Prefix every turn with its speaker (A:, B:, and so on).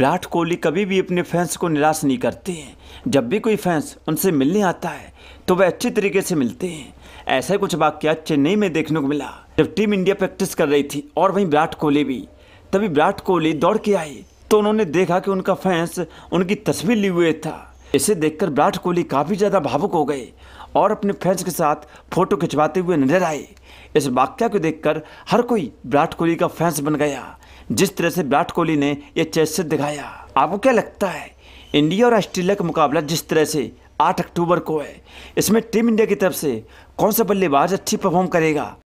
A: विराट कोहली कभी भी अपने फैंस को निराश नहीं करते हैं जब भी कोई फैंस उनसे मिलने आता है तो वह अच्छे तरीके से मिलते हैं ऐसा कुछ वाक्य चेन्नई में देखने को मिला जब टीम इंडिया प्रैक्टिस कर रही थी और वहीं विराट कोहली भी तभी विराट कोहली दौड़ के आए तो उन्होंने देखा कि उनका फैंस उनकी तस्वीर लिए हुए था इसे देखकर विराट कोहली काफ़ी ज़्यादा भावुक हो गए और अपने फैंस के साथ फोटो खिंचवाते हुए नजर आए इस वाक्य को देखकर हर कोई विराट कोहली का फैंस बन गया जिस तरह से विराट कोहली ने यह चेस से दिखाया आपको क्या लगता है इंडिया और ऑस्ट्रेलिया का मुकाबला जिस तरह से 8 अक्टूबर को है इसमें टीम इंडिया की तरफ से कौन सा बल्लेबाज अच्छी परफॉर्म करेगा